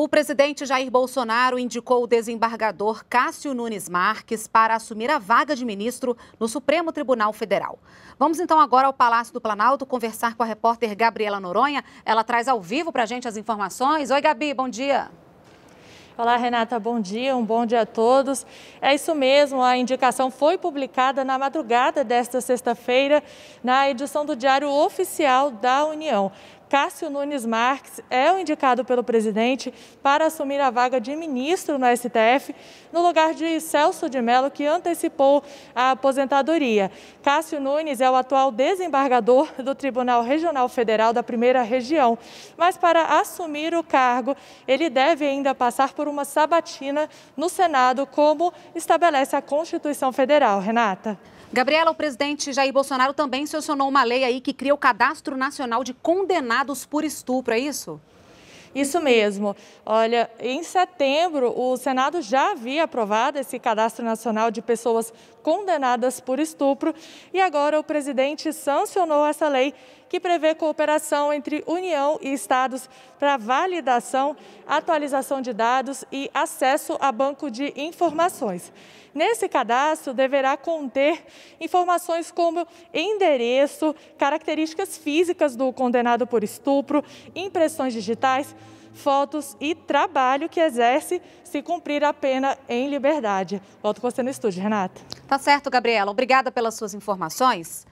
O presidente Jair Bolsonaro indicou o desembargador Cássio Nunes Marques para assumir a vaga de ministro no Supremo Tribunal Federal. Vamos então agora ao Palácio do Planalto conversar com a repórter Gabriela Noronha. Ela traz ao vivo para a gente as informações. Oi, Gabi, bom dia. Olá, Renata, bom dia, um bom dia a todos. É isso mesmo, a indicação foi publicada na madrugada desta sexta-feira na edição do Diário Oficial da União. Cássio Nunes Marques é o indicado pelo presidente para assumir a vaga de ministro no STF, no lugar de Celso de Mello, que antecipou a aposentadoria. Cássio Nunes é o atual desembargador do Tribunal Regional Federal da Primeira Região, mas para assumir o cargo, ele deve ainda passar por uma sabatina no Senado, como estabelece a Constituição Federal. Renata. Gabriela, o presidente Jair Bolsonaro também sancionou uma lei aí que cria o Cadastro Nacional de Condenados condenados por estupro, é isso? Isso mesmo. Olha, em setembro, o Senado já havia aprovado esse cadastro nacional de pessoas condenadas por estupro e agora o presidente sancionou essa lei que prevê cooperação entre União e Estados para validação, atualização de dados e acesso a banco de informações. Nesse cadastro, deverá conter informações como endereço, características físicas do condenado por estupro, impressões digitais fotos e trabalho que exerce se cumprir a pena em liberdade. Volto com você no estúdio, Renata. Tá certo, Gabriela. Obrigada pelas suas informações.